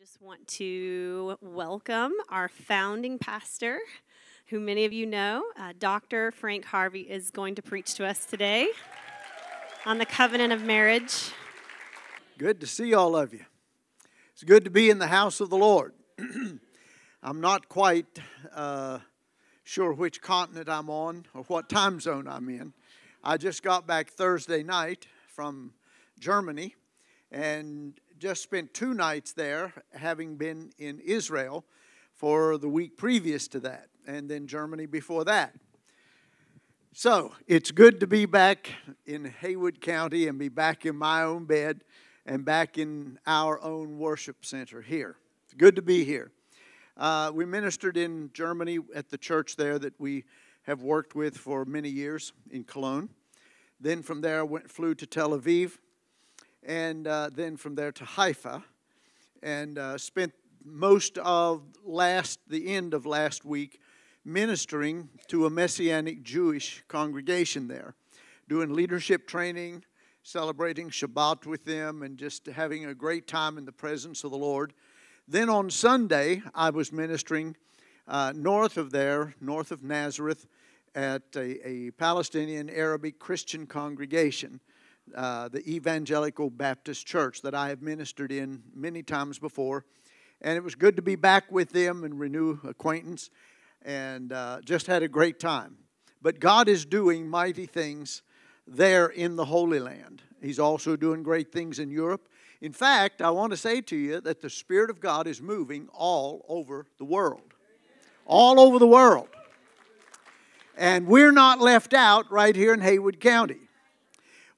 just want to welcome our founding pastor, who many of you know. Uh, Dr. Frank Harvey is going to preach to us today on the covenant of marriage. Good to see all of you. It's good to be in the house of the Lord. I'm not quite uh, sure which continent I'm on or what time zone I'm in. I just got back Thursday night from Germany and just spent two nights there, having been in Israel for the week previous to that, and then Germany before that. So it's good to be back in Haywood County and be back in my own bed and back in our own worship center here. It's good to be here. Uh, we ministered in Germany at the church there that we have worked with for many years in Cologne. Then from there, went, flew to Tel Aviv and uh, then from there to Haifa, and uh, spent most of last the end of last week ministering to a messianic Jewish congregation there, doing leadership training, celebrating Shabbat with them, and just having a great time in the presence of the Lord. Then on Sunday, I was ministering uh, north of there, north of Nazareth, at a, a Palestinian Arabic Christian congregation uh, the Evangelical Baptist Church that I have ministered in many times before. And it was good to be back with them and renew acquaintance and uh, just had a great time. But God is doing mighty things there in the Holy Land. He's also doing great things in Europe. In fact, I want to say to you that the Spirit of God is moving all over the world. All over the world. And we're not left out right here in Haywood County.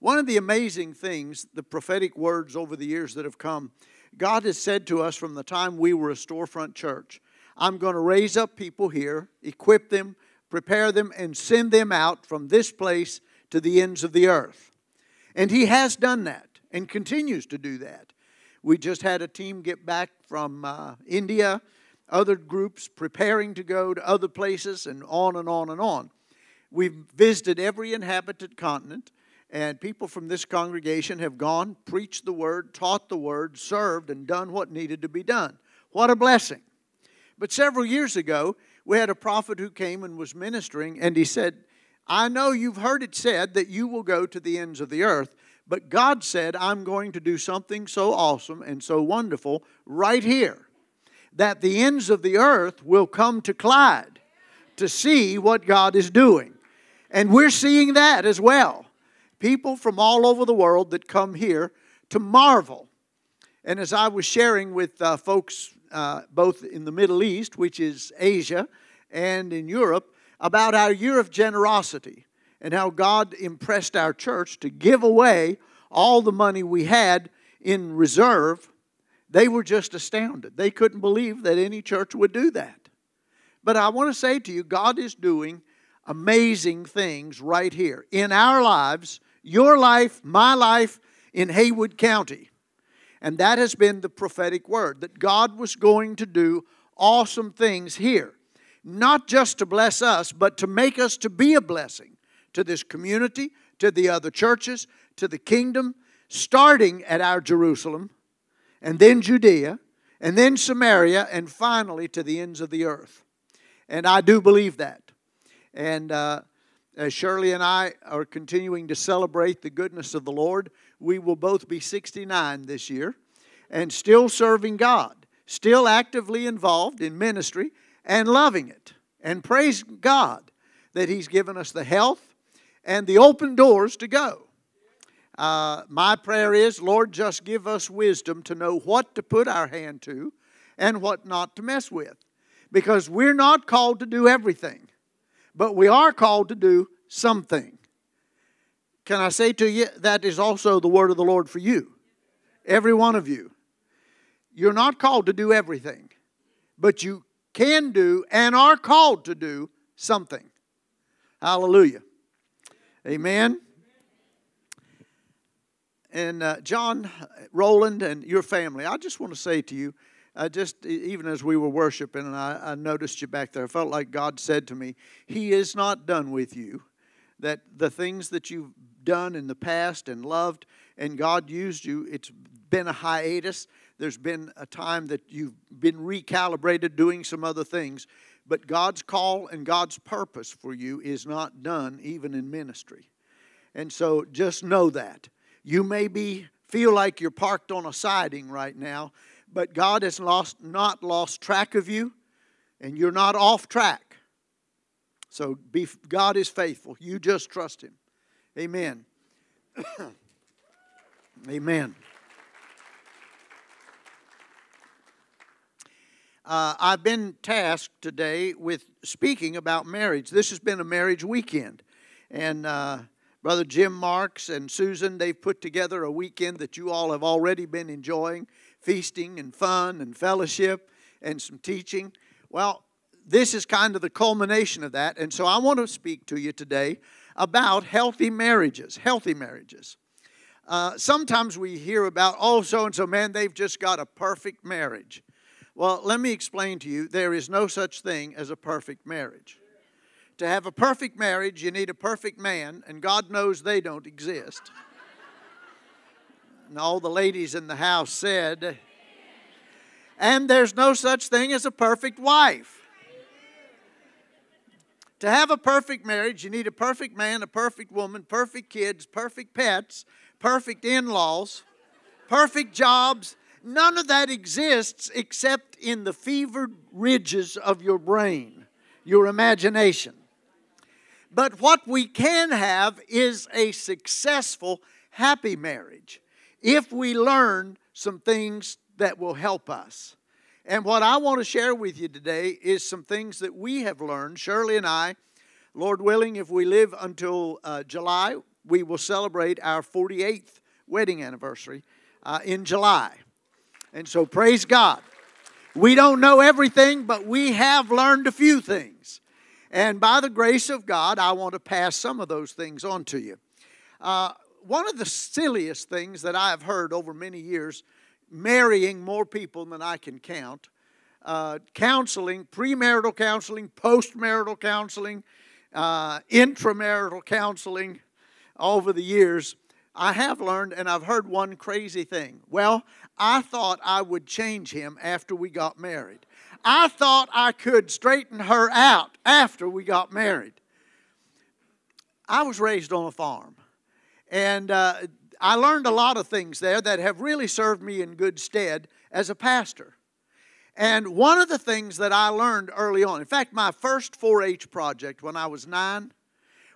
One of the amazing things, the prophetic words over the years that have come, God has said to us from the time we were a storefront church, I'm going to raise up people here, equip them, prepare them, and send them out from this place to the ends of the earth. And He has done that and continues to do that. We just had a team get back from uh, India, other groups preparing to go to other places, and on and on and on. We've visited every inhabited continent and people from this congregation have gone, preached the word, taught the word, served, and done what needed to be done. What a blessing. But several years ago, we had a prophet who came and was ministering, and he said, I know you've heard it said that you will go to the ends of the earth, but God said, I'm going to do something so awesome and so wonderful right here that the ends of the earth will come to Clyde to see what God is doing. And we're seeing that as well people from all over the world that come here to marvel. And as I was sharing with uh, folks uh, both in the Middle East, which is Asia, and in Europe, about our year of generosity and how God impressed our church to give away all the money we had in reserve, they were just astounded. They couldn't believe that any church would do that. But I want to say to you, God is doing amazing things right here in our lives your life, my life in Haywood County. And that has been the prophetic word that God was going to do awesome things here, not just to bless us, but to make us to be a blessing to this community, to the other churches, to the kingdom, starting at our Jerusalem, and then Judea, and then Samaria, and finally to the ends of the earth. And I do believe that. And uh, as Shirley and I are continuing to celebrate the goodness of the Lord, we will both be 69 this year and still serving God, still actively involved in ministry and loving it. And praise God that He's given us the health and the open doors to go. Uh, my prayer is, Lord, just give us wisdom to know what to put our hand to and what not to mess with. Because we're not called to do everything. But we are called to do something. Can I say to you, that is also the word of the Lord for you, every one of you. You're not called to do everything, but you can do and are called to do something. Hallelujah. Amen. And uh, John, Roland, and your family, I just want to say to you, I just even as we were worshiping, and I, I noticed you back there, I felt like God said to me, He is not done with you. That the things that you've done in the past and loved, and God used you, it's been a hiatus. There's been a time that you've been recalibrated doing some other things. But God's call and God's purpose for you is not done, even in ministry. And so just know that. You maybe feel like you're parked on a siding right now, but God has lost, not lost track of you, and you're not off track. So be, God is faithful. You just trust Him. Amen. Amen. Uh, I've been tasked today with speaking about marriage. This has been a marriage weekend. And uh, Brother Jim Marks and Susan, they've put together a weekend that you all have already been enjoying feasting and fun and fellowship and some teaching. Well, this is kind of the culmination of that. And so I want to speak to you today about healthy marriages, healthy marriages. Uh, sometimes we hear about, oh, so and so, man, they've just got a perfect marriage. Well, let me explain to you there is no such thing as a perfect marriage. To have a perfect marriage, you need a perfect man, and God knows they don't exist. And all the ladies in the house said, And there's no such thing as a perfect wife. To have a perfect marriage, you need a perfect man, a perfect woman, perfect kids, perfect pets, perfect in laws, perfect jobs. None of that exists except in the fevered ridges of your brain, your imagination. But what we can have is a successful, happy marriage if we learn some things that will help us. And what I want to share with you today is some things that we have learned, Shirley and I. Lord willing, if we live until uh, July, we will celebrate our 48th wedding anniversary uh, in July. And so, praise God. We don't know everything, but we have learned a few things. And by the grace of God, I want to pass some of those things on to you. Uh, one of the silliest things that I have heard over many years, marrying more people than I can count, uh, counseling, premarital counseling, postmarital counseling, uh, intramarital counseling over the years, I have learned and I've heard one crazy thing. Well, I thought I would change him after we got married. I thought I could straighten her out after we got married. I was raised on a farm. And uh, I learned a lot of things there that have really served me in good stead as a pastor. And one of the things that I learned early on, in fact, my first 4 H project when I was nine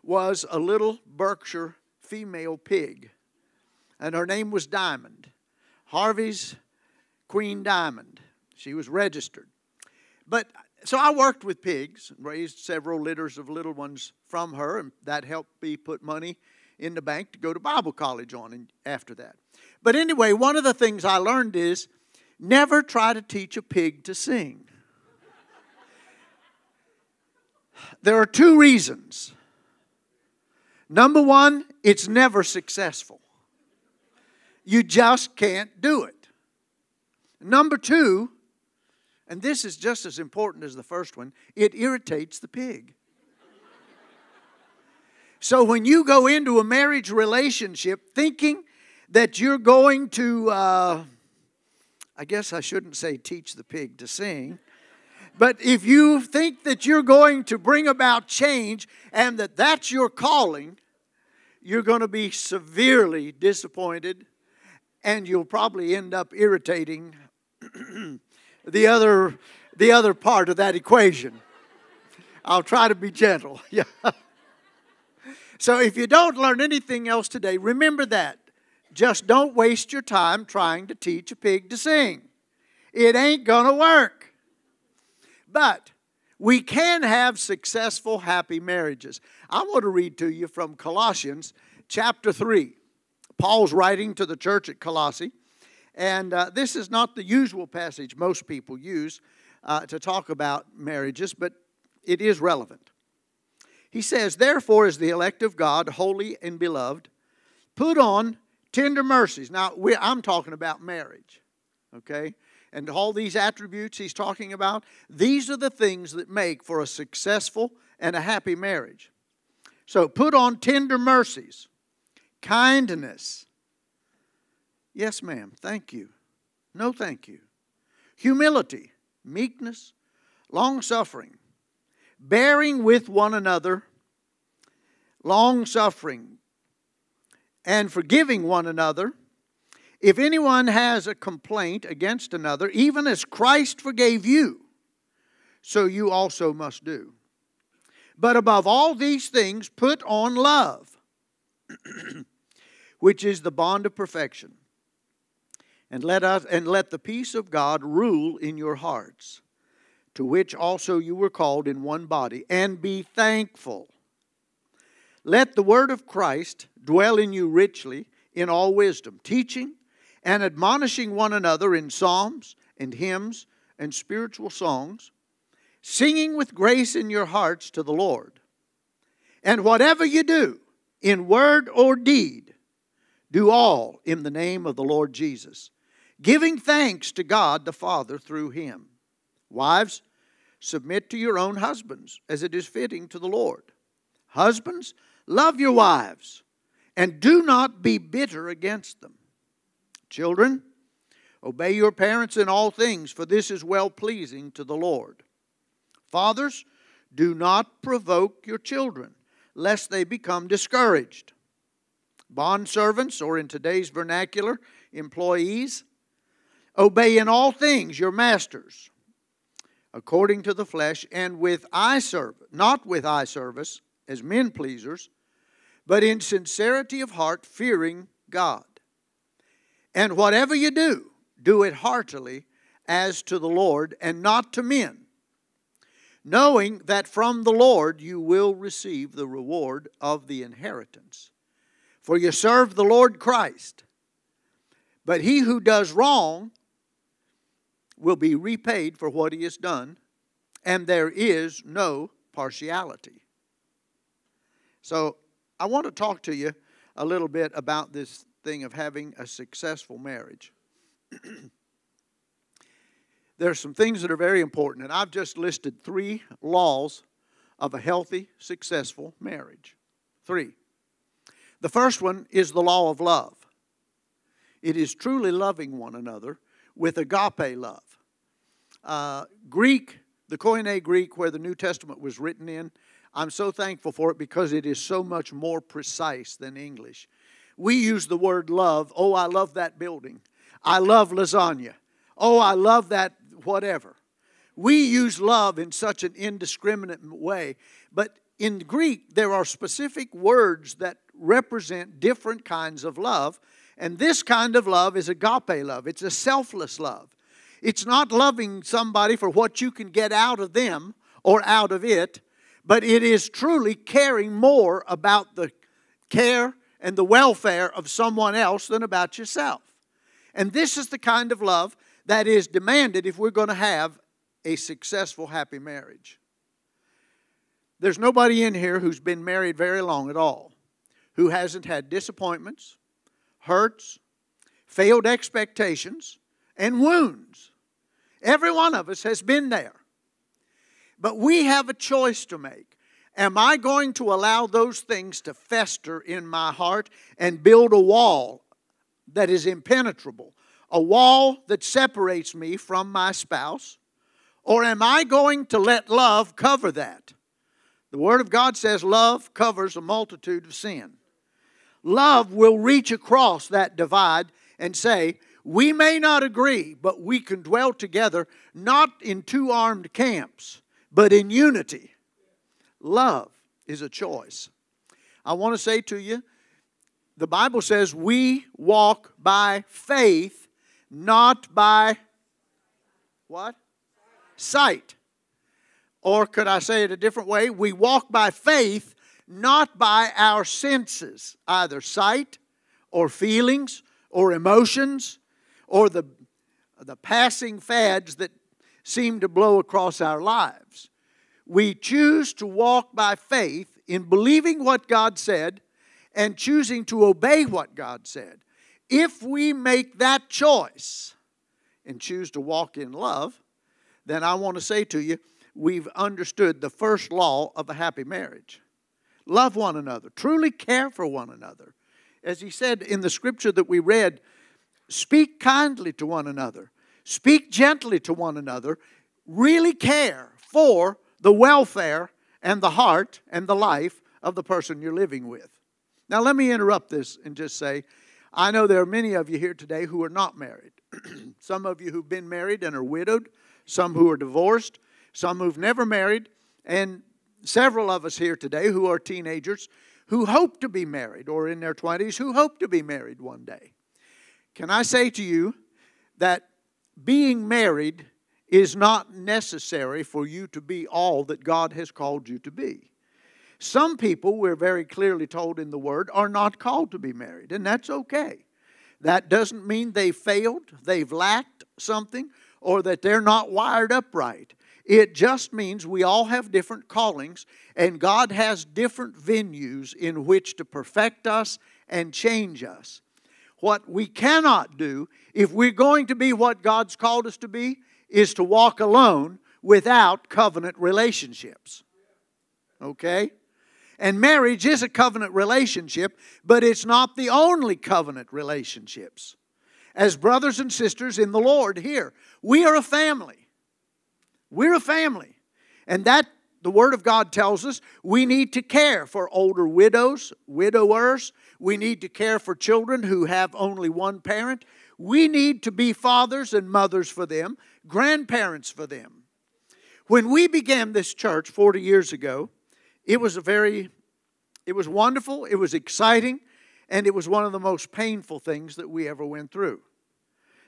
was a little Berkshire female pig. And her name was Diamond, Harvey's Queen Diamond. She was registered. But so I worked with pigs, raised several litters of little ones from her, and that helped me put money in the bank to go to Bible college on and after that. But anyway, one of the things I learned is never try to teach a pig to sing. There are two reasons. Number one, it's never successful. You just can't do it. Number two, and this is just as important as the first one, it irritates the pig. So when you go into a marriage relationship thinking that you're going to, uh, I guess I shouldn't say teach the pig to sing, but if you think that you're going to bring about change and that that's your calling, you're going to be severely disappointed and you'll probably end up irritating the other the other part of that equation. I'll try to be gentle. Yeah. So if you don't learn anything else today, remember that. Just don't waste your time trying to teach a pig to sing. It ain't going to work. But we can have successful, happy marriages. I want to read to you from Colossians chapter 3. Paul's writing to the church at Colossae, and uh, this is not the usual passage most people use uh, to talk about marriages, but it is relevant. He says, Therefore, as the elect of God, holy and beloved, put on tender mercies. Now, I'm talking about marriage, okay? And all these attributes he's talking about, these are the things that make for a successful and a happy marriage. So, put on tender mercies, kindness. Yes, ma'am, thank you. No, thank you. Humility, meekness, long suffering bearing with one another, long suffering, and forgiving one another. If anyone has a complaint against another, even as Christ forgave you, so you also must do. But above all these things, put on love, which is the bond of perfection. And let us and let the peace of God rule in your hearts to which also you were called in one body, and be thankful. Let the word of Christ dwell in you richly in all wisdom, teaching and admonishing one another in psalms and hymns and spiritual songs, singing with grace in your hearts to the Lord. And whatever you do, in word or deed, do all in the name of the Lord Jesus, giving thanks to God the Father through him. Wives, submit to your own husbands as it is fitting to the Lord. Husbands, love your wives and do not be bitter against them. Children, obey your parents in all things, for this is well pleasing to the Lord. Fathers, do not provoke your children, lest they become discouraged. Bondservants, or in today's vernacular, employees, obey in all things your masters according to the flesh, and with eye service, not with eye service, as men pleasers, but in sincerity of heart, fearing God. And whatever you do, do it heartily as to the Lord and not to men, knowing that from the Lord you will receive the reward of the inheritance. For you serve the Lord Christ. But he who does wrong will be repaid for what he has done, and there is no partiality. So I want to talk to you a little bit about this thing of having a successful marriage. there are some things that are very important, and I've just listed three laws of a healthy, successful marriage. Three. The first one is the law of love. It is truly loving one another with agape love. Uh, Greek, the Koine Greek, where the New Testament was written in, I'm so thankful for it because it is so much more precise than English. We use the word love. Oh, I love that building. I love lasagna. Oh, I love that whatever. We use love in such an indiscriminate way, but in Greek, there are specific words that represent different kinds of love and this kind of love is agape love, it's a selfless love. It's not loving somebody for what you can get out of them or out of it, but it is truly caring more about the care and the welfare of someone else than about yourself. And this is the kind of love that is demanded if we're going to have a successful, happy marriage. There's nobody in here who's been married very long at all, who hasn't had disappointments, hurts, failed expectations, and wounds. Every one of us has been there. But we have a choice to make. Am I going to allow those things to fester in my heart and build a wall that is impenetrable, a wall that separates me from my spouse? Or am I going to let love cover that? The Word of God says love covers a multitude of sin. Love will reach across that divide and say, We may not agree, but we can dwell together, not in two armed camps, but in unity. Love is a choice. I want to say to you, the Bible says we walk by faith, not by what? Sight. Or could I say it a different way? We walk by faith, not by our senses, either sight or feelings or emotions or the, the passing fads that seem to blow across our lives. We choose to walk by faith in believing what God said and choosing to obey what God said. If we make that choice and choose to walk in love, then I want to say to you, we've understood the first law of a happy marriage. Love one another. Truly care for one another. As he said in the scripture that we read, speak kindly to one another, speak gently to one another, really care for the welfare and the heart and the life of the person you're living with. Now, let me interrupt this and just say I know there are many of you here today who are not married. some of you who've been married and are widowed, some who are divorced, some who've never married, and several of us here today who are teenagers who hope to be married or in their 20s who hope to be married one day. Can I say to you that being married is not necessary for you to be all that God has called you to be? Some people, we're very clearly told in the Word, are not called to be married, and that's okay. That doesn't mean they failed, they've lacked something, or that they're not wired up right. It just means we all have different callings, and God has different venues in which to perfect us and change us. What we cannot do, if we're going to be what God's called us to be, is to walk alone without covenant relationships. Okay? And marriage is a covenant relationship, but it's not the only covenant relationships. As brothers and sisters in the Lord here, we are a family. We're a family. And that, the Word of God tells us, we need to care for older widows, widowers. We need to care for children who have only one parent. We need to be fathers and mothers for them, grandparents for them. When we began this church 40 years ago, it was a very it was wonderful, it was exciting, and it was one of the most painful things that we ever went through.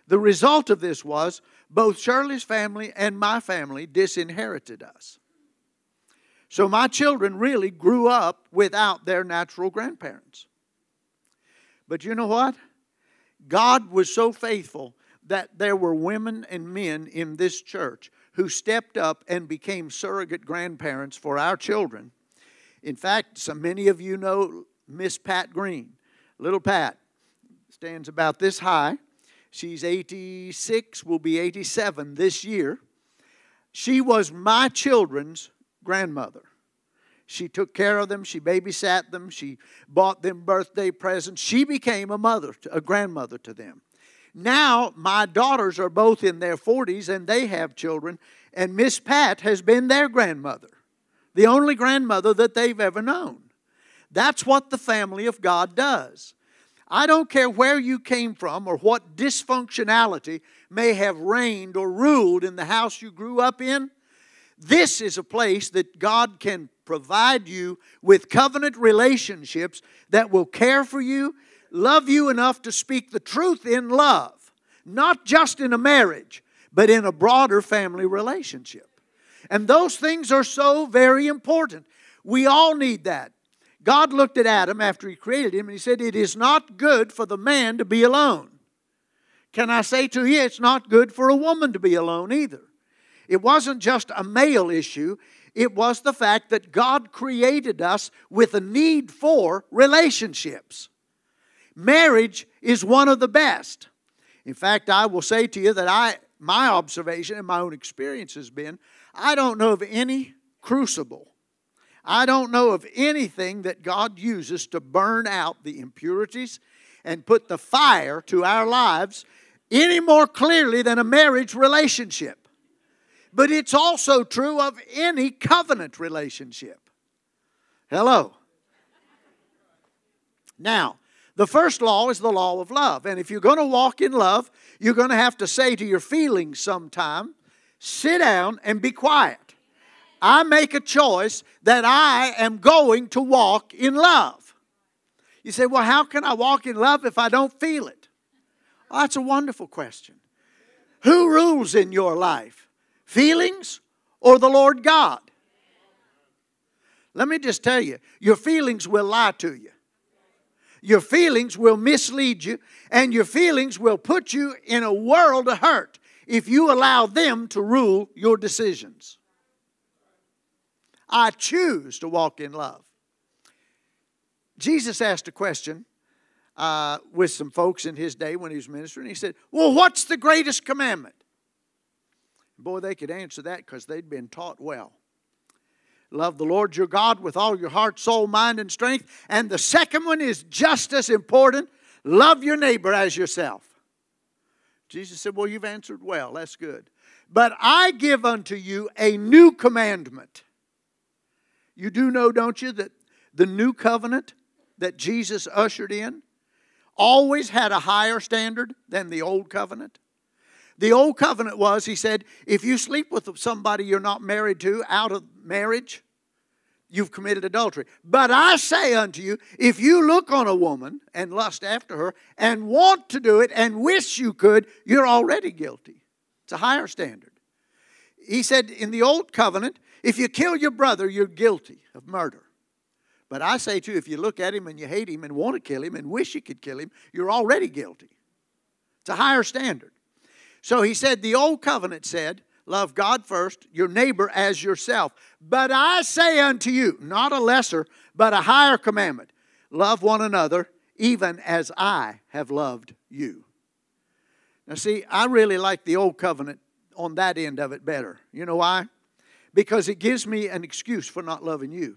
The result of this was both Shirley's family and my family disinherited us. So my children really grew up without their natural grandparents. But you know what? God was so faithful that there were women and men in this church who stepped up and became surrogate grandparents for our children. In fact, so many of you know Miss Pat Green. Little Pat stands about this high. She's 86, will be 87 this year. She was my children's grandmother. She took care of them, she babysat them, she bought them birthday presents. She became a mother, a grandmother to them. Now, my daughters are both in their 40s and they have children, and Miss Pat has been their grandmother, the only grandmother that they've ever known. That's what the family of God does. I don't care where you came from or what dysfunctionality may have reigned or ruled in the house you grew up in. This is a place that God can provide you with covenant relationships that will care for you, love you enough to speak the truth in love, not just in a marriage, but in a broader family relationship. And those things are so very important. We all need that. God looked at Adam after he created him and he said, It is not good for the man to be alone. Can I say to you, it's not good for a woman to be alone either? It wasn't just a male issue, it was the fact that God created us with a need for relationships. Marriage is one of the best. In fact, I will say to you that I, my observation and my own experience has been I don't know of any crucible I don't know of anything that God uses to burn out the impurities and put the fire to our lives any more clearly than a marriage relationship. But it's also true of any covenant relationship. Hello. Now, the first law is the law of love. And if you're going to walk in love, you're going to have to say to your feelings sometime, sit down and be quiet. I make a choice that I am going to walk in love. You say, well, how can I walk in love if I don't feel it? Well, that's a wonderful question. Who rules in your life? Feelings or the Lord God? Let me just tell you, your feelings will lie to you. Your feelings will mislead you, and your feelings will put you in a world of hurt if you allow them to rule your decisions. I choose to walk in love. Jesus asked a question uh, with some folks in his day when he was ministering. He said, Well, what's the greatest commandment? Boy, they could answer that because they'd been taught well. Love the Lord your God with all your heart, soul, mind, and strength. And the second one is just as important love your neighbor as yourself. Jesus said, Well, you've answered well. That's good. But I give unto you a new commandment you do know, don't you, that the new covenant that Jesus ushered in always had a higher standard than the old covenant? The old covenant was, he said, if you sleep with somebody you're not married to out of marriage, you've committed adultery. But I say unto you, if you look on a woman and lust after her and want to do it and wish you could, you're already guilty. It's a higher standard. He said in the old covenant, if you kill your brother, you're guilty of murder. But I say too, if you look at him and you hate him and want to kill him and wish you could kill him, you're already guilty. It's a higher standard. So he said, the old covenant said, love God first, your neighbor as yourself. But I say unto you, not a lesser, but a higher commandment love one another, even as I have loved you. Now, see, I really like the old covenant on that end of it better. You know why? because it gives me an excuse for not loving you.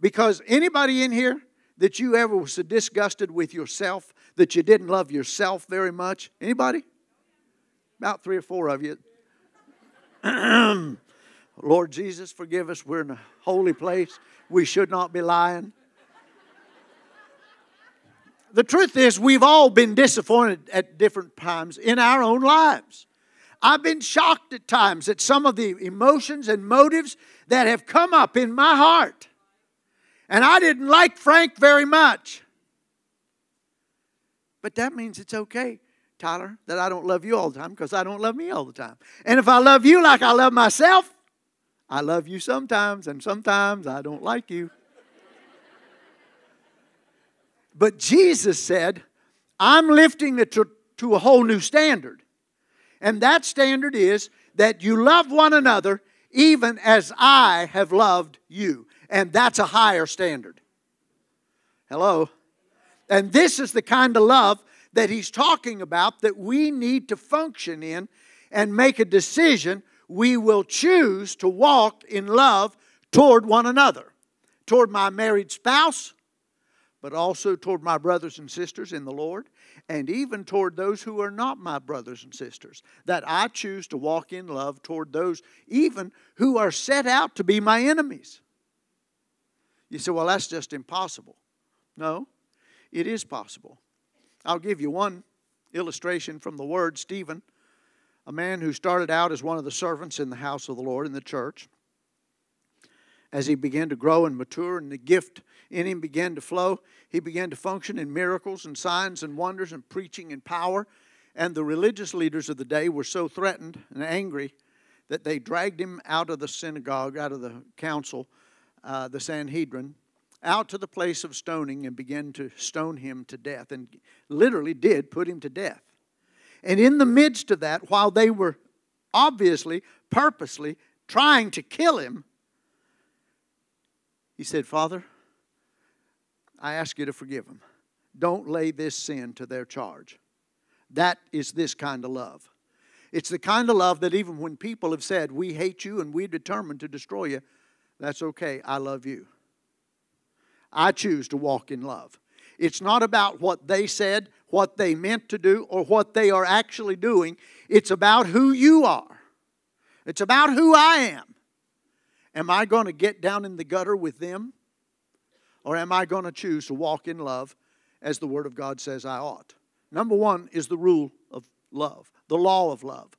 Because anybody in here that you ever was so disgusted with yourself that you didn't love yourself very much? Anybody? About three or four of you. Lord Jesus, forgive us. We're in a holy place. We should not be lying. The truth is, we've all been disappointed at different times in our own lives. I've been shocked at times at some of the emotions and motives that have come up in my heart. And I didn't like Frank very much. But that means it's okay, Tyler, that I don't love you all the time because I don't love me all the time. And if I love you like I love myself, I love you sometimes, and sometimes I don't like you. but Jesus said, I'm lifting it to, to a whole new standard. And that standard is that you love one another even as I have loved you. And that's a higher standard. Hello? And this is the kind of love that he's talking about that we need to function in and make a decision. We will choose to walk in love toward one another, toward my married spouse, but also toward my brothers and sisters in the Lord, and even toward those who are not my brothers and sisters, that I choose to walk in love toward those even who are set out to be my enemies. You say, well, that's just impossible. No, it is possible. I'll give you one illustration from the word Stephen, a man who started out as one of the servants in the house of the Lord in the church as he began to grow and mature and the gift in him began to flow, he began to function in miracles and signs and wonders and preaching and power. And the religious leaders of the day were so threatened and angry that they dragged him out of the synagogue, out of the council, uh, the Sanhedrin, out to the place of stoning and began to stone him to death and literally did put him to death. And in the midst of that, while they were obviously, purposely trying to kill him, he said, Father, I ask you to forgive them. Don't lay this sin to their charge. That is this kind of love. It's the kind of love that even when people have said, We hate you and we're determined to destroy you, that's okay. I love you. I choose to walk in love. It's not about what they said, what they meant to do, or what they are actually doing. It's about who you are. It's about who I am. Am I going to get down in the gutter with them? Or am I going to choose to walk in love as the Word of God says I ought? Number one is the rule of love, the law of love.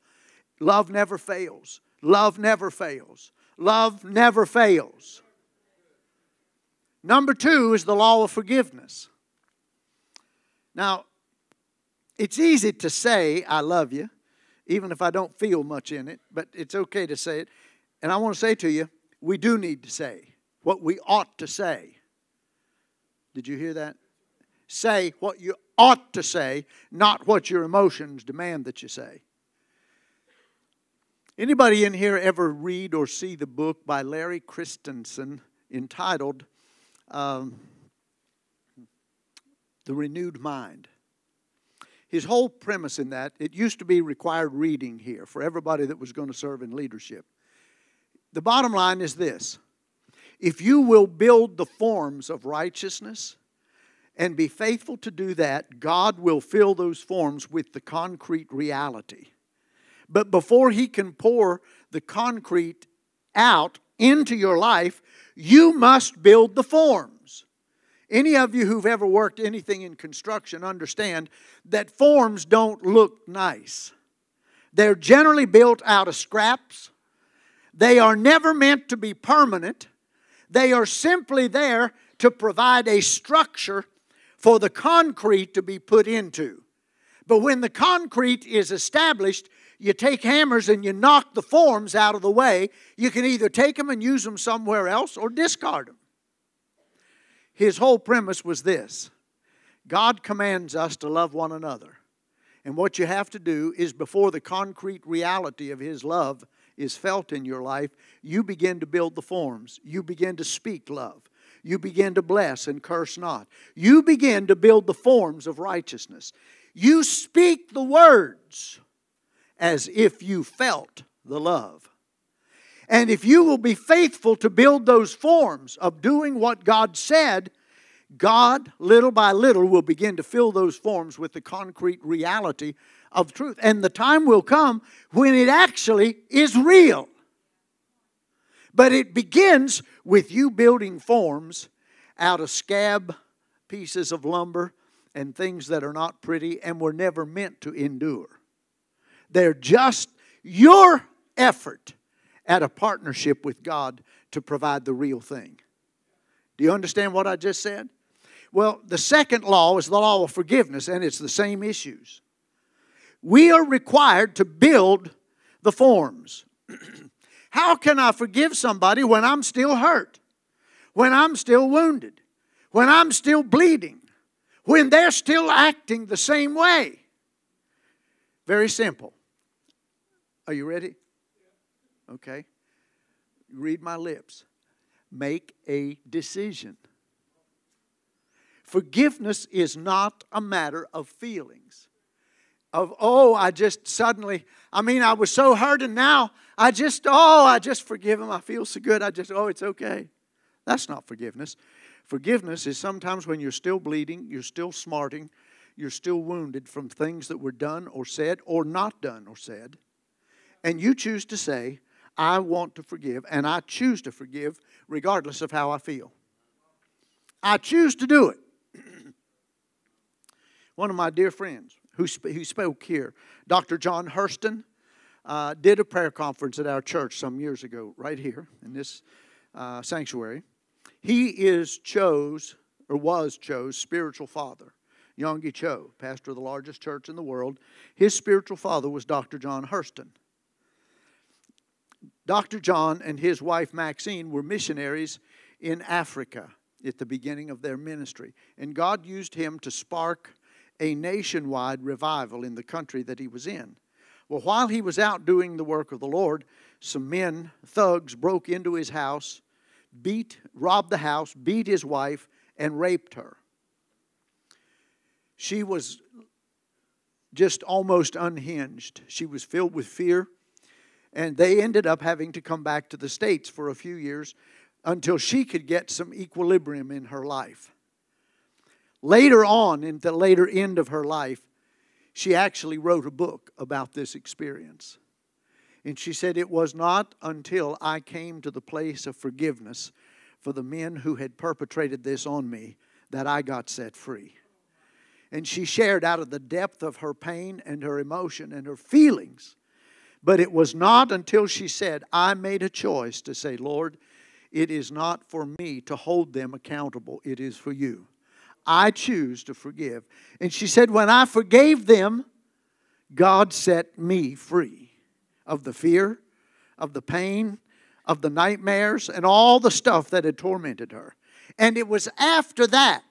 Love never fails. Love never fails. Love never fails. Number two is the law of forgiveness. Now, it's easy to say, I love you, even if I don't feel much in it, but it's okay to say it. And I want to say to you, we do need to say, what we ought to say. Did you hear that? Say what you ought to say, not what your emotions demand that you say. Anybody in here ever read or see the book by Larry Christensen entitled um, The Renewed Mind? His whole premise in that, it used to be required reading here for everybody that was going to serve in leadership. The bottom line is this if you will build the forms of righteousness and be faithful to do that, God will fill those forms with the concrete reality. But before He can pour the concrete out into your life, you must build the forms. Any of you who've ever worked anything in construction understand that forms don't look nice. They're generally built out of scraps they are never meant to be permanent, they are simply there to provide a structure for the concrete to be put into. But when the concrete is established, you take hammers and you knock the forms out of the way. You can either take them and use them somewhere else or discard them. His whole premise was this God commands us to love one another. And what you have to do is, before the concrete reality of His love is felt in your life, you begin to build the forms. You begin to speak love. You begin to bless and curse not. You begin to build the forms of righteousness. You speak the words as if you felt the love. And if you will be faithful to build those forms of doing what God said, God, little by little, will begin to fill those forms with the concrete reality of truth. And the time will come when it actually is real. But it begins with you building forms out of scab pieces of lumber and things that are not pretty and were never meant to endure. They're just your effort at a partnership with God to provide the real thing. Do you understand what I just said? Well, the second law is the law of forgiveness, and it's the same issues. We are required to build the forms. How can I forgive somebody when I'm still hurt, when I'm still wounded, when I'm still bleeding, when they're still acting the same way? Very simple. Are you ready? Okay. Read my lips. Make a decision. Forgiveness is not a matter of feelings of, oh, I just suddenly, I mean, I was so hurt and now. I just, oh, I just forgive him. I feel so good. I just, oh, it's okay. That's not forgiveness. Forgiveness is sometimes when you're still bleeding, you're still smarting, you're still wounded from things that were done or said or not done or said. And you choose to say, I want to forgive, and I choose to forgive regardless of how I feel. I choose to do it. One of my dear friends, who, sp- who spoke here. Dr. John Hurston uh, did a prayer conference at our church some years ago, right here in this uh, sanctuary. He is chose, or was chose, spiritual father. Yonggi Cho, pastor of the largest church in the world, his spiritual father was Dr. John Hurston. Dr. John and his wife Maxine were missionaries in Africa at the beginning of their ministry, and God used him to spark a nationwide revival in the country that he was in. Well, while he was out doing the work of the Lord, some men, thugs, broke into his house, beat, robbed the house, beat his wife, and raped her. She was just almost unhinged. She was filled with fear, and they ended up having to come back to the States for a few years until she could get some equilibrium in her life. Later on, in the later end of her life, she actually wrote a book about this experience. And she said, It was not until I came to the place of forgiveness for the men who had perpetrated this on me that I got set free. And she shared out of the depth of her pain and her emotion and her feelings. But it was not until she said, I made a choice to say, Lord, it is not for me to hold them accountable, it is for you. I choose to forgive. And she said, When I forgave them, God set me free of the fear, of the pain, of the nightmares, and all the stuff that had tormented her. And it was after that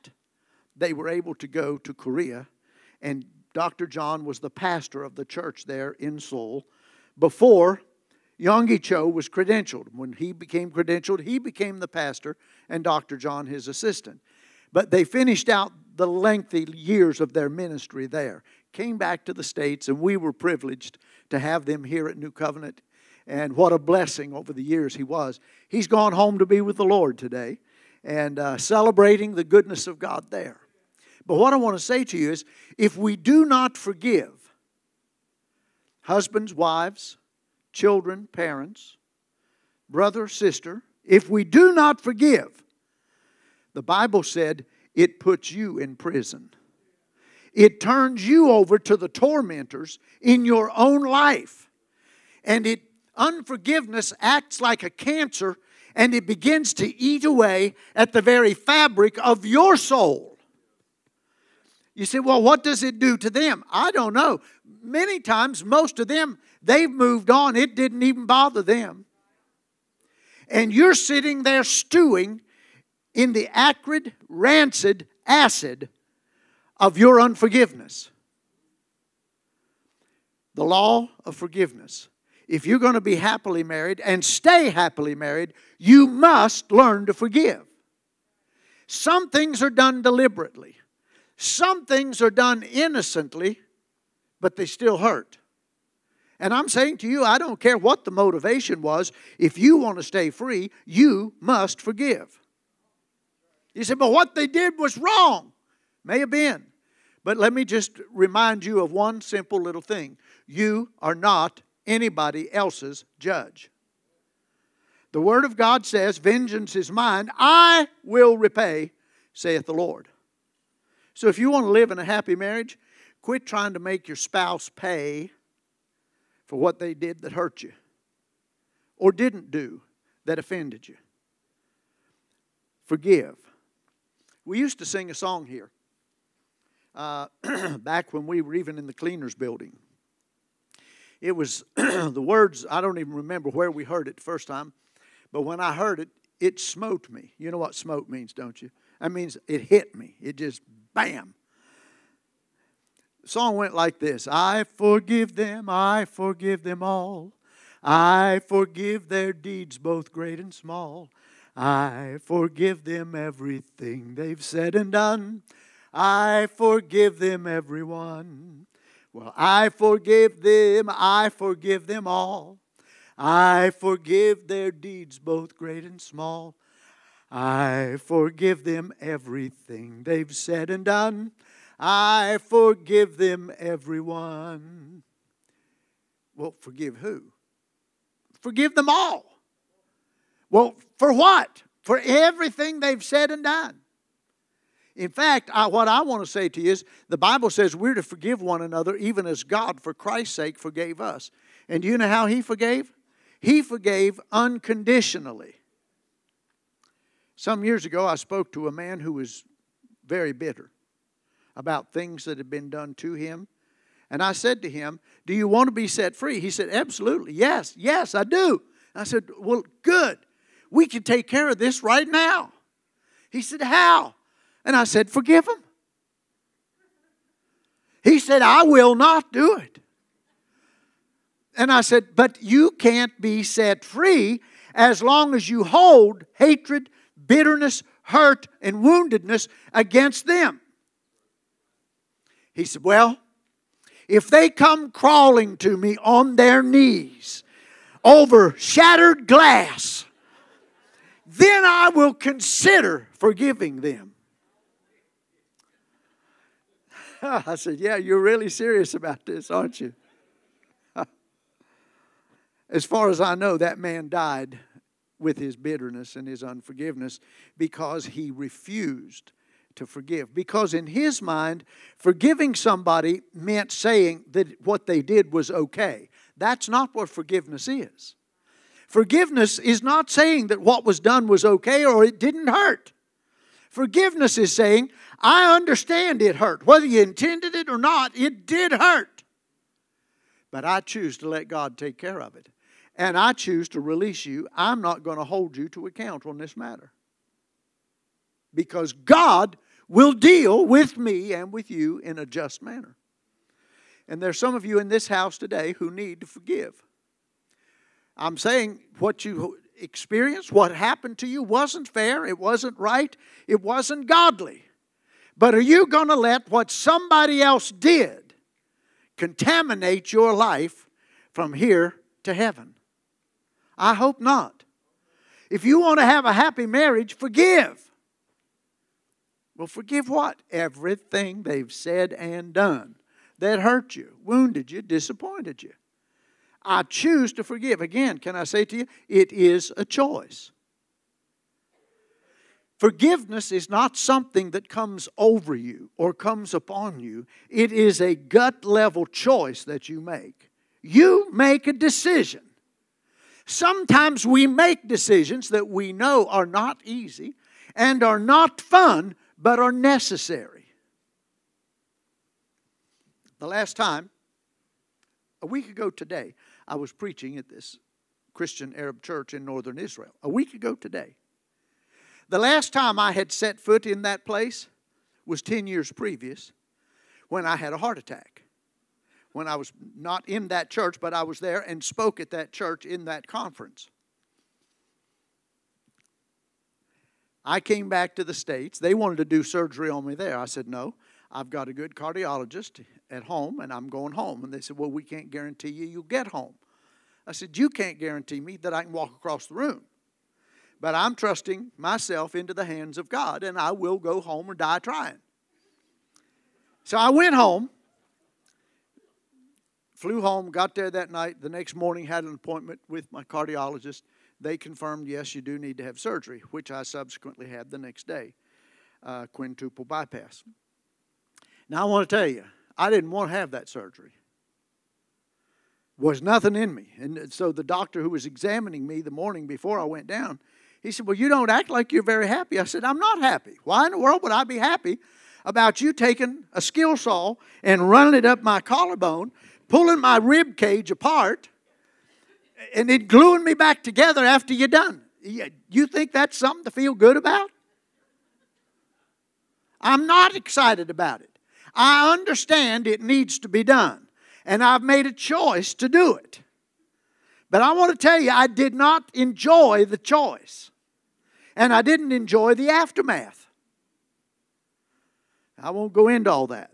they were able to go to Korea. And Dr. John was the pastor of the church there in Seoul before Yonggi Cho was credentialed. When he became credentialed, he became the pastor and Dr. John his assistant. But they finished out the lengthy years of their ministry there, came back to the States, and we were privileged to have them here at New Covenant. And what a blessing over the years he was. He's gone home to be with the Lord today and uh, celebrating the goodness of God there. But what I want to say to you is if we do not forgive husbands, wives, children, parents, brother, sister, if we do not forgive, the Bible said it puts you in prison. It turns you over to the tormentors in your own life. And it unforgiveness acts like a cancer and it begins to eat away at the very fabric of your soul. You say, well, what does it do to them? I don't know. Many times, most of them, they've moved on. It didn't even bother them. And you're sitting there stewing in the acrid, rancid acid of your unforgiveness. The law of forgiveness. If you're going to be happily married and stay happily married, you must learn to forgive. Some things are done deliberately, some things are done innocently, but they still hurt. And I'm saying to you, I don't care what the motivation was, if you want to stay free, you must forgive. You said, but what they did was wrong. May have been. But let me just remind you of one simple little thing you are not anybody else's judge. The Word of God says, Vengeance is mine, I will repay, saith the Lord. So if you want to live in a happy marriage, quit trying to make your spouse pay for what they did that hurt you or didn't do that offended you. Forgive we used to sing a song here uh, back when we were even in the cleaners building. It was the words, I don't even remember where we heard it the first time, but when I heard it, it smote me. You know what smote means, don't you? That means it hit me. It just bam. The song went like this I forgive them, I forgive them all. I forgive their deeds, both great and small. I forgive them everything they've said and done. I forgive them everyone. Well, I forgive them, I forgive them all. I forgive their deeds, both great and small. I forgive them everything they've said and done. I forgive them everyone. Well, forgive who? Forgive them all. Well, for what? For everything they've said and done. In fact, I, what I want to say to you is the Bible says we're to forgive one another even as God, for Christ's sake, forgave us. And do you know how He forgave? He forgave unconditionally. Some years ago, I spoke to a man who was very bitter about things that had been done to him. And I said to him, Do you want to be set free? He said, Absolutely. Yes, yes, I do. I said, Well, good. We can take care of this right now. He said, How? And I said, Forgive him. He said, I will not do it. And I said, But you can't be set free as long as you hold hatred, bitterness, hurt, and woundedness against them. He said, Well, if they come crawling to me on their knees over shattered glass, then I will consider forgiving them. I said, Yeah, you're really serious about this, aren't you? as far as I know, that man died with his bitterness and his unforgiveness because he refused to forgive. Because in his mind, forgiving somebody meant saying that what they did was okay. That's not what forgiveness is. Forgiveness is not saying that what was done was okay or it didn't hurt. Forgiveness is saying, I understand it hurt. Whether you intended it or not, it did hurt. But I choose to let God take care of it. And I choose to release you. I'm not going to hold you to account on this matter. Because God will deal with me and with you in a just manner. And there's some of you in this house today who need to forgive. I'm saying what you experienced, what happened to you, wasn't fair, it wasn't right, it wasn't godly. But are you going to let what somebody else did contaminate your life from here to heaven? I hope not. If you want to have a happy marriage, forgive. Well, forgive what? Everything they've said and done that hurt you, wounded you, disappointed you. I choose to forgive. Again, can I say to you, it is a choice. Forgiveness is not something that comes over you or comes upon you. It is a gut level choice that you make. You make a decision. Sometimes we make decisions that we know are not easy and are not fun, but are necessary. The last time, a week ago today, I was preaching at this Christian Arab church in northern Israel a week ago today. The last time I had set foot in that place was 10 years previous when I had a heart attack. When I was not in that church, but I was there and spoke at that church in that conference. I came back to the States. They wanted to do surgery on me there. I said, no. I've got a good cardiologist at home and I'm going home. And they said, Well, we can't guarantee you you'll get home. I said, You can't guarantee me that I can walk across the room. But I'm trusting myself into the hands of God and I will go home or die trying. So I went home, flew home, got there that night. The next morning, had an appointment with my cardiologist. They confirmed, Yes, you do need to have surgery, which I subsequently had the next day uh, quintuple bypass. Now, I want to tell you, I didn't want to have that surgery. Was nothing in me. And so the doctor who was examining me the morning before I went down, he said, Well, you don't act like you're very happy. I said, I'm not happy. Why in the world would I be happy about you taking a skill saw and running it up my collarbone, pulling my rib cage apart, and then gluing me back together after you're done? You think that's something to feel good about? I'm not excited about it. I understand it needs to be done, and I've made a choice to do it. But I want to tell you, I did not enjoy the choice, and I didn't enjoy the aftermath. I won't go into all that,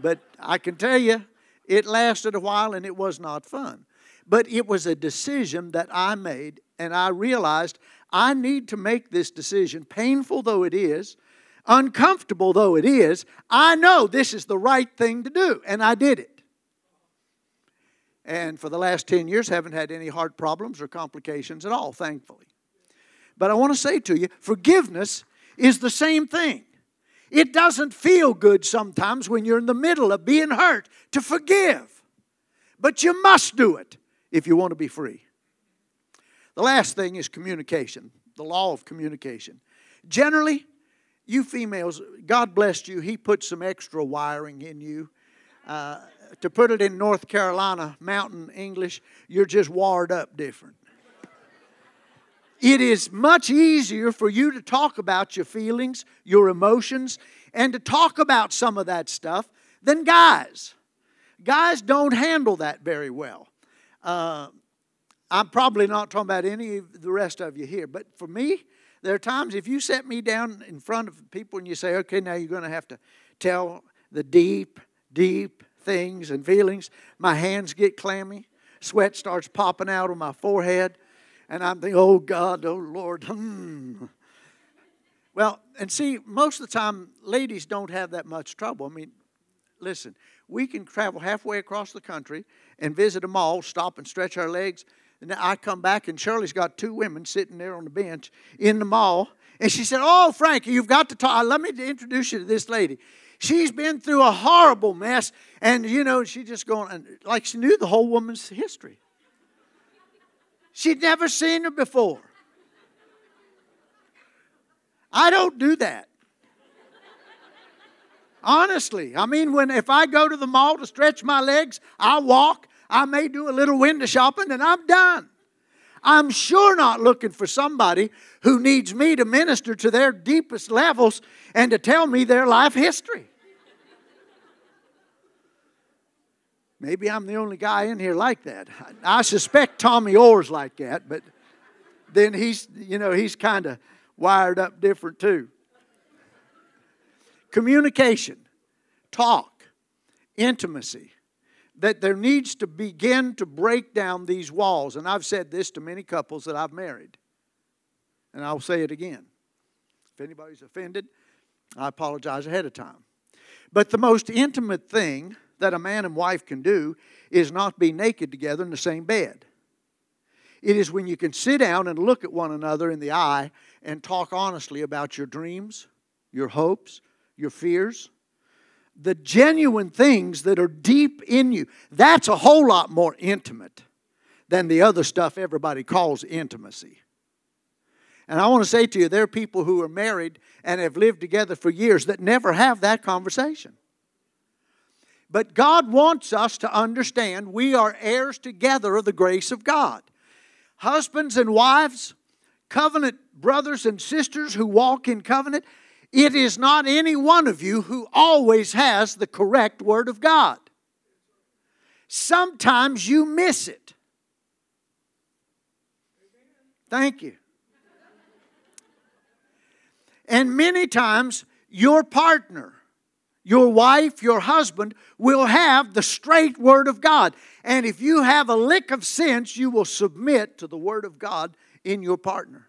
but I can tell you it lasted a while and it was not fun. But it was a decision that I made, and I realized I need to make this decision, painful though it is, Uncomfortable though it is, I know this is the right thing to do, and I did it. And for the last 10 years, haven't had any heart problems or complications at all, thankfully. But I want to say to you forgiveness is the same thing. It doesn't feel good sometimes when you're in the middle of being hurt to forgive, but you must do it if you want to be free. The last thing is communication, the law of communication. Generally, you females, God blessed you. He put some extra wiring in you. Uh, to put it in North Carolina mountain English, you're just wired up different. It is much easier for you to talk about your feelings, your emotions, and to talk about some of that stuff than guys. Guys don't handle that very well. Uh, I'm probably not talking about any of the rest of you here, but for me, there are times if you set me down in front of people and you say, okay, now you're going to have to tell the deep, deep things and feelings, my hands get clammy, sweat starts popping out on my forehead, and I'm thinking, oh God, oh Lord, hmm. Well, and see, most of the time, ladies don't have that much trouble. I mean, listen, we can travel halfway across the country and visit a mall, stop and stretch our legs and I come back, and Shirley's got two women sitting there on the bench in the mall. And she said, Oh, Frankie, you've got to talk. Uh, let me introduce you to this lady. She's been through a horrible mess. And, you know, she just going, and like she knew the whole woman's history. She'd never seen her before. I don't do that. Honestly, I mean, when if I go to the mall to stretch my legs, I walk I may do a little window shopping and I'm done. I'm sure not looking for somebody who needs me to minister to their deepest levels and to tell me their life history. Maybe I'm the only guy in here like that. I suspect Tommy Orr's like that, but then he's, you know, he's kind of wired up different too. Communication, talk, intimacy, that there needs to begin to break down these walls. And I've said this to many couples that I've married. And I'll say it again. If anybody's offended, I apologize ahead of time. But the most intimate thing that a man and wife can do is not be naked together in the same bed. It is when you can sit down and look at one another in the eye and talk honestly about your dreams, your hopes, your fears, the genuine things that are deep in you. That's a whole lot more intimate than the other stuff everybody calls intimacy. And I want to say to you, there are people who are married and have lived together for years that never have that conversation. But God wants us to understand we are heirs together of the grace of God. Husbands and wives, covenant brothers and sisters who walk in covenant, it is not any one of you who always has the correct Word of God. Sometimes you miss it. Thank you. And many times, your partner, your wife, your husband, will have the straight Word of God. And if you have a lick of sense, you will submit to the Word of God in your partner.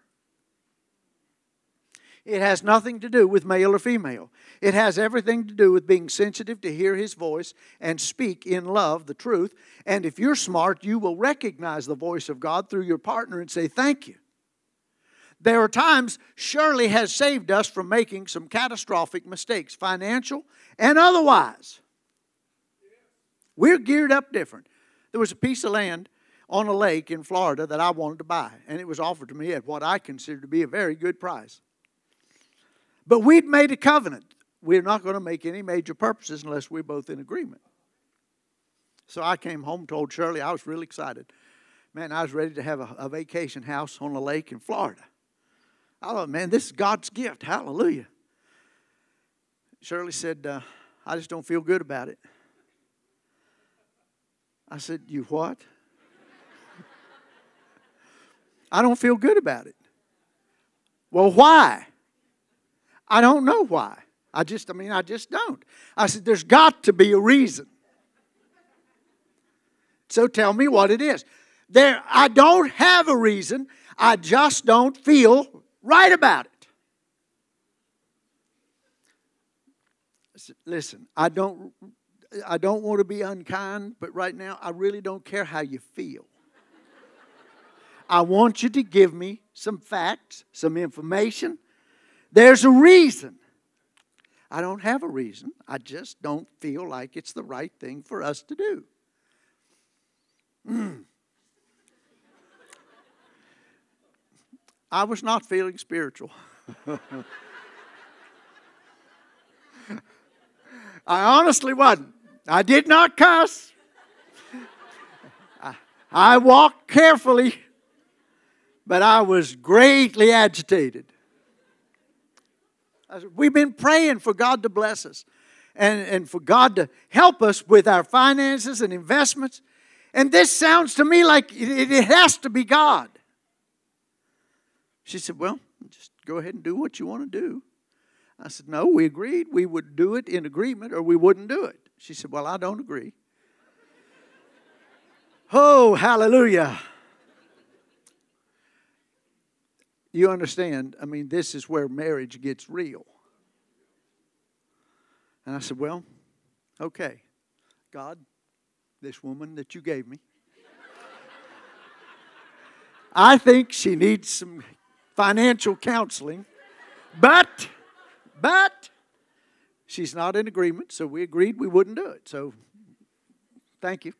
It has nothing to do with male or female. It has everything to do with being sensitive to hear his voice and speak in love the truth. And if you're smart, you will recognize the voice of God through your partner and say, Thank you. There are times Shirley has saved us from making some catastrophic mistakes, financial and otherwise. We're geared up different. There was a piece of land on a lake in Florida that I wanted to buy, and it was offered to me at what I considered to be a very good price. But we'd made a covenant. We're not going to make any major purposes unless we're both in agreement. So I came home, told Shirley, I was really excited. Man, I was ready to have a, a vacation house on a lake in Florida. I thought, man, this is God's gift. Hallelujah. Shirley said, uh, I just don't feel good about it. I said, You what? I don't feel good about it. Well, why? I don't know why. I just, I mean, I just don't. I said, there's got to be a reason. So tell me what it is. There, I don't have a reason. I just don't feel right about it. Listen, I don't, I don't want to be unkind, but right now I really don't care how you feel. I want you to give me some facts, some information, there's a reason. I don't have a reason. I just don't feel like it's the right thing for us to do. Mm. I was not feeling spiritual. I honestly wasn't. I did not cuss. I, I walked carefully, but I was greatly agitated. Said, We've been praying for God to bless us and, and for God to help us with our finances and investments. And this sounds to me like it, it has to be God. She said, Well, just go ahead and do what you want to do. I said, No, we agreed we would do it in agreement or we wouldn't do it. She said, Well, I don't agree. oh, hallelujah. You understand? I mean, this is where marriage gets real. And I said, Well, okay, God, this woman that you gave me, I think she needs some financial counseling, but, but, she's not in agreement, so we agreed we wouldn't do it. So, thank you.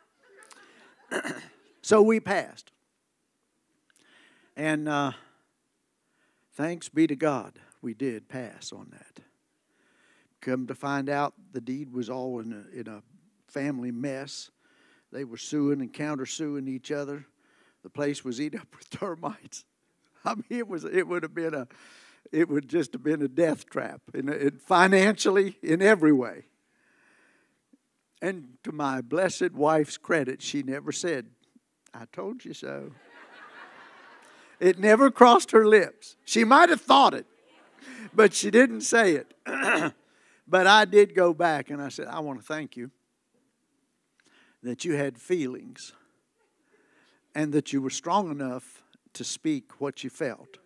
so we passed. And uh, thanks be to God, we did pass on that. Come to find out, the deed was all in a, in a family mess. They were suing and countersuing each other. The place was eat up with termites. I mean, it was it would have been a it would just have been a death trap, in, in financially, in every way. And to my blessed wife's credit, she never said, "I told you so." It never crossed her lips. She might have thought it, but she didn't say it. but I did go back and I said, I want to thank you that you had feelings and that you were strong enough to speak what you felt.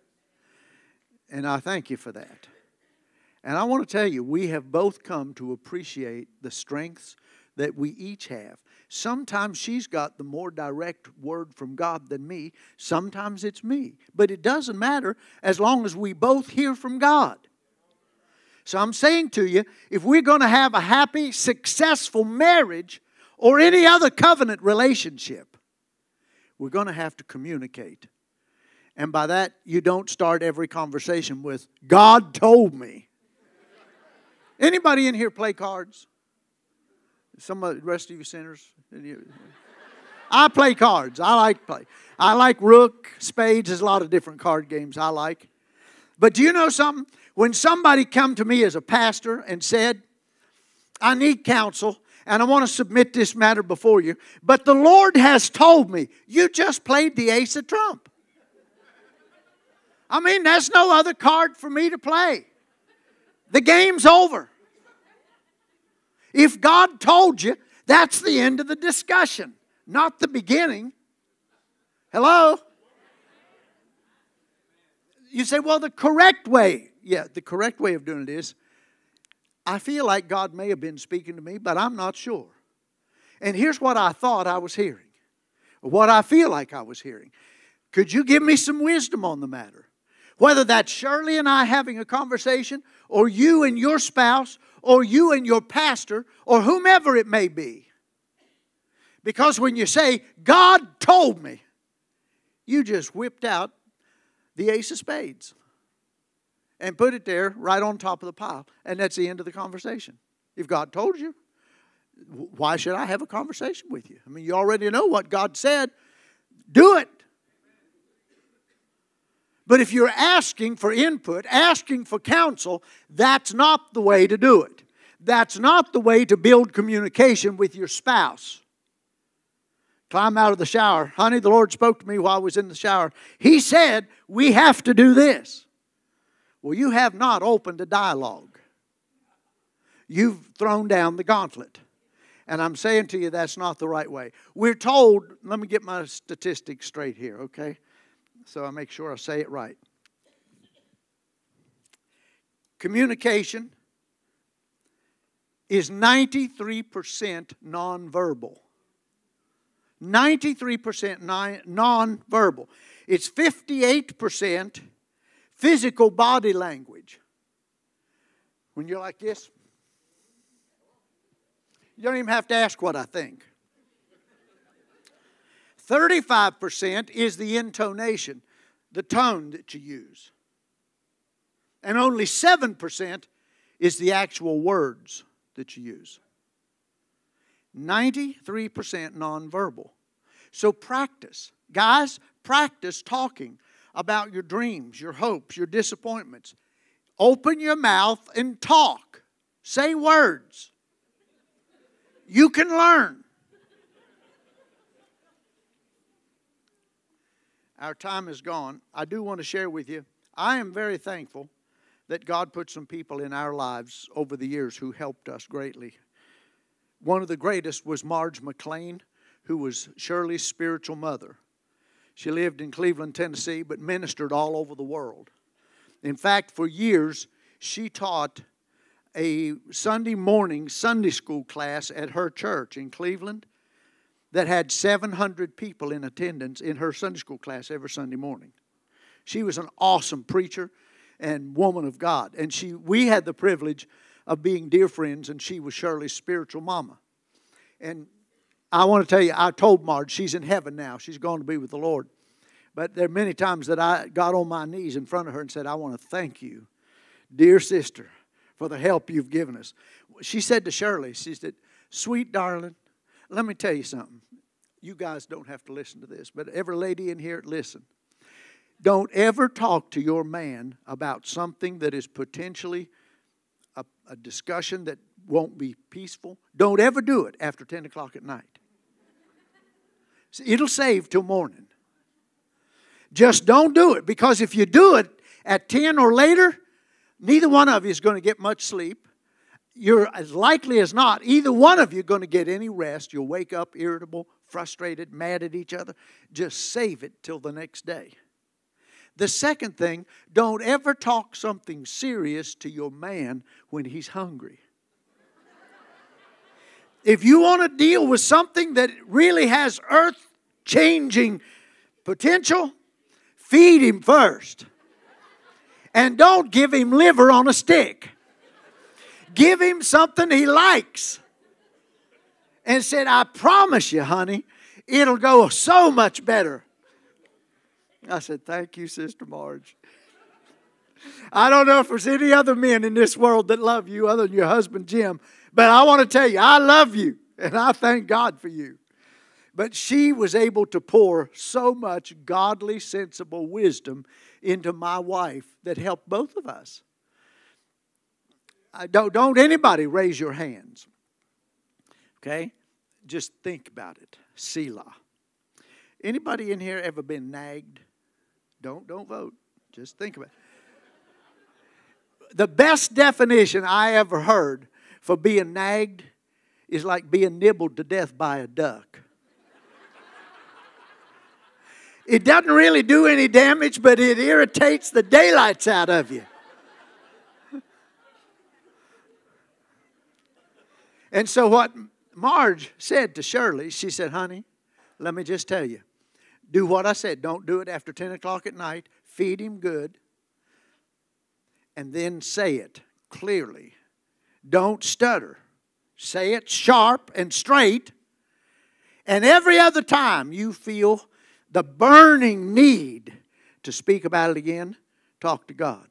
And I thank you for that. And I want to tell you, we have both come to appreciate the strengths that we each have. Sometimes she's got the more direct word from God than me. Sometimes it's me. But it doesn't matter as long as we both hear from God. So I'm saying to you if we're going to have a happy, successful marriage or any other covenant relationship, we're going to have to communicate. And by that, you don't start every conversation with, God told me. Anybody in here play cards? Some of the rest of you sinners. I play cards. I like play. I like rook, spades. There's a lot of different card games I like. But do you know something? When somebody come to me as a pastor and said, "I need counsel and I want to submit this matter before you, but the Lord has told me you just played the ace of trump." I mean, there's no other card for me to play. The game's over. If God told you, that's the end of the discussion, not the beginning. Hello? You say, well, the correct way. Yeah, the correct way of doing it is I feel like God may have been speaking to me, but I'm not sure. And here's what I thought I was hearing, what I feel like I was hearing. Could you give me some wisdom on the matter? Whether that's Shirley and I having a conversation, or you and your spouse, or you and your pastor or whomever it may be. Because when you say, God told me, you just whipped out the ace of spades and put it there right on top of the pile. And that's the end of the conversation. If God told you, why should I have a conversation with you? I mean, you already know what God said. Do it. But if you're asking for input, asking for counsel, that's not the way to do it. That's not the way to build communication with your spouse. Climb out of the shower. Honey, the Lord spoke to me while I was in the shower. He said, We have to do this. Well, you have not opened a dialogue, you've thrown down the gauntlet. And I'm saying to you, that's not the right way. We're told, let me get my statistics straight here, okay? so I make sure I say it right. Communication is 93% nonverbal. 93% nonverbal. It's 58% physical body language. When you're like this, you don't even have to ask what I think. 35% is the intonation, the tone that you use. And only 7% is the actual words that you use. 93% nonverbal. So practice. Guys, practice talking about your dreams, your hopes, your disappointments. Open your mouth and talk. Say words. You can learn. Our time is gone. I do want to share with you. I am very thankful that God put some people in our lives over the years who helped us greatly. One of the greatest was Marge McLean, who was Shirley's spiritual mother. She lived in Cleveland, Tennessee, but ministered all over the world. In fact, for years, she taught a Sunday morning Sunday school class at her church in Cleveland that had 700 people in attendance in her Sunday school class every Sunday morning. She was an awesome preacher and woman of God. And she, we had the privilege of being dear friends, and she was Shirley's spiritual mama. And I want to tell you, I told Marge, she's in heaven now. She's going to be with the Lord. But there are many times that I got on my knees in front of her and said, I want to thank you, dear sister, for the help you've given us. She said to Shirley, she said, Sweet darling, let me tell you something you guys don't have to listen to this, but every lady in here, listen. Don't ever talk to your man about something that is potentially a, a discussion that won't be peaceful. Don't ever do it after 10 o'clock at night. It'll save till morning. Just don't do it because if you do it at 10 or later, neither one of you is going to get much sleep. You're as likely as not, either one of you going to get any rest. You'll wake up irritable, frustrated, mad at each other. Just save it till the next day. The second thing, don't ever talk something serious to your man when he's hungry. if you want to deal with something that really has earth changing potential, feed him first. And don't give him liver on a stick. Give him something he likes and said, I promise you, honey, it'll go so much better. I said, Thank you, Sister Marge. I don't know if there's any other men in this world that love you other than your husband, Jim, but I want to tell you, I love you and I thank God for you. But she was able to pour so much godly, sensible wisdom into my wife that helped both of us. I don't, don't anybody raise your hands. Okay? Just think about it. Selah. Anybody in here ever been nagged? Don't don't vote. Just think about it. The best definition I ever heard for being nagged is like being nibbled to death by a duck. It doesn't really do any damage, but it irritates the daylights out of you. And so, what Marge said to Shirley, she said, honey, let me just tell you, do what I said. Don't do it after 10 o'clock at night. Feed him good. And then say it clearly. Don't stutter. Say it sharp and straight. And every other time you feel the burning need to speak about it again, talk to God.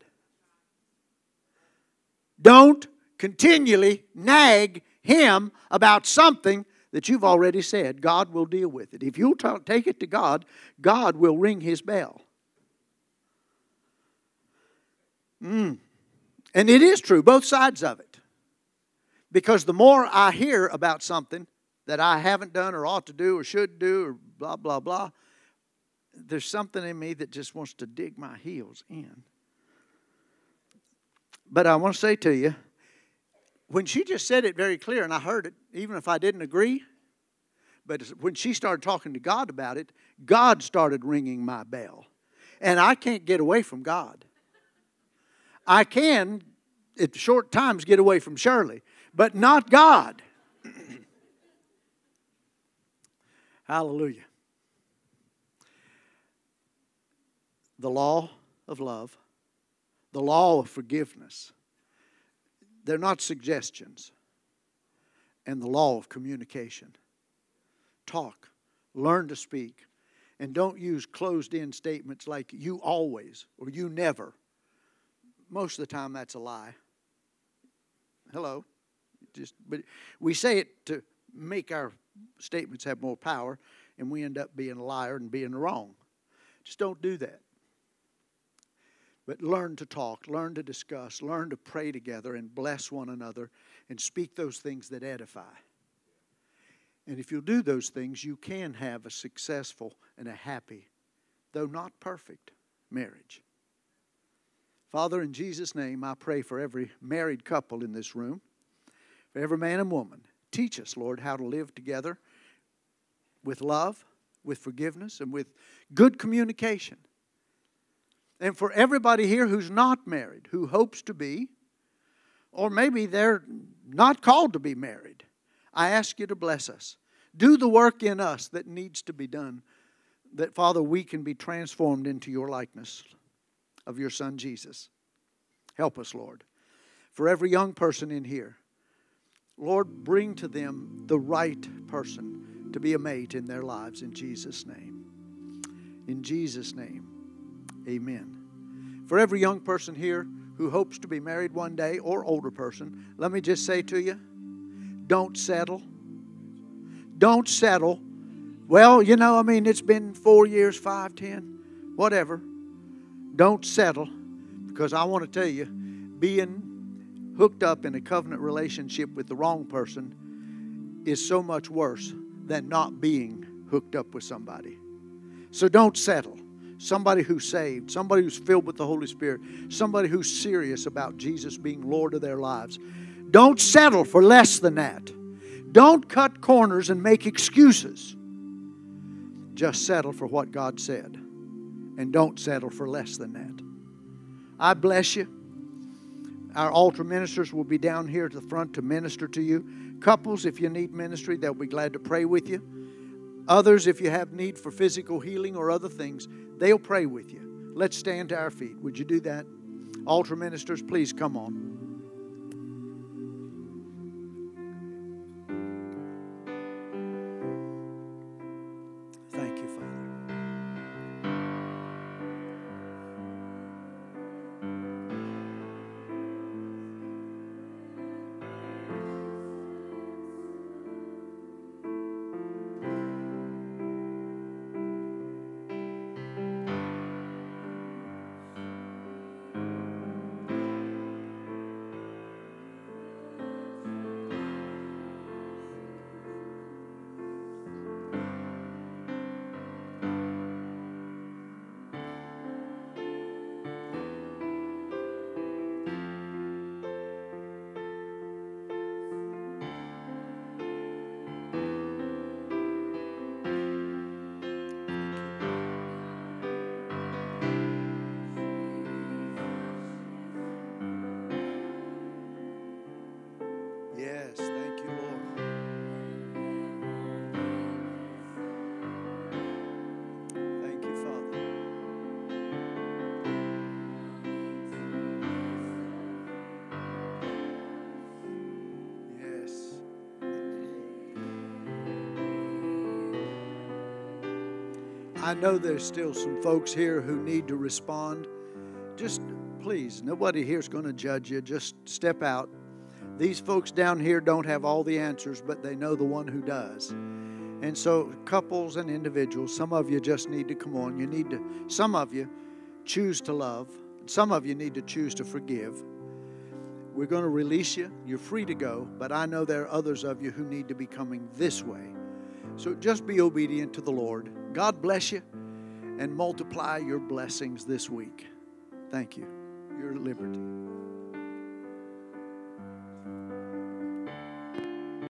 Don't continually nag him about something that you've already said, God will deal with it. If you'll talk, take it to God, God will ring his bell. Mm. And it is true, both sides of it. Because the more I hear about something that I haven't done or ought to do or should do or blah, blah, blah, there's something in me that just wants to dig my heels in. But I want to say to you, when she just said it very clear, and I heard it, even if I didn't agree, but when she started talking to God about it, God started ringing my bell. And I can't get away from God. I can, at short times, get away from Shirley, but not God. Hallelujah. The law of love, the law of forgiveness, they're not suggestions. And the law of communication. Talk, learn to speak, and don't use closed in statements like you always or you never. Most of the time, that's a lie. Hello? Just, but we say it to make our statements have more power, and we end up being a liar and being wrong. Just don't do that. But learn to talk, learn to discuss, learn to pray together and bless one another and speak those things that edify. And if you'll do those things, you can have a successful and a happy, though not perfect, marriage. Father, in Jesus' name, I pray for every married couple in this room, for every man and woman. Teach us, Lord, how to live together with love, with forgiveness, and with good communication. And for everybody here who's not married, who hopes to be, or maybe they're not called to be married, I ask you to bless us. Do the work in us that needs to be done, that, Father, we can be transformed into your likeness of your Son Jesus. Help us, Lord. For every young person in here, Lord, bring to them the right person to be a mate in their lives in Jesus' name. In Jesus' name. Amen. For every young person here who hopes to be married one day or older person, let me just say to you don't settle. Don't settle. Well, you know, I mean, it's been four years, five, ten, whatever. Don't settle because I want to tell you, being hooked up in a covenant relationship with the wrong person is so much worse than not being hooked up with somebody. So don't settle somebody who's saved, somebody who's filled with the Holy Spirit, somebody who's serious about Jesus being Lord of their lives. Don't settle for less than that. Don't cut corners and make excuses. Just settle for what God said. And don't settle for less than that. I bless you. Our altar ministers will be down here at the front to minister to you. Couples, if you need ministry, they'll be glad to pray with you. Others, if you have need for physical healing or other things, They'll pray with you. Let's stand to our feet. Would you do that? Altar ministers, please come on. I know there's still some folks here who need to respond. Just please, nobody here is going to judge you. Just step out. These folks down here don't have all the answers, but they know the one who does. And so, couples and individuals, some of you just need to come on. You need to, some of you choose to love, some of you need to choose to forgive. We're going to release you. You're free to go, but I know there are others of you who need to be coming this way. So just be obedient to the Lord. God bless you and multiply your blessings this week. Thank you. Your liberty.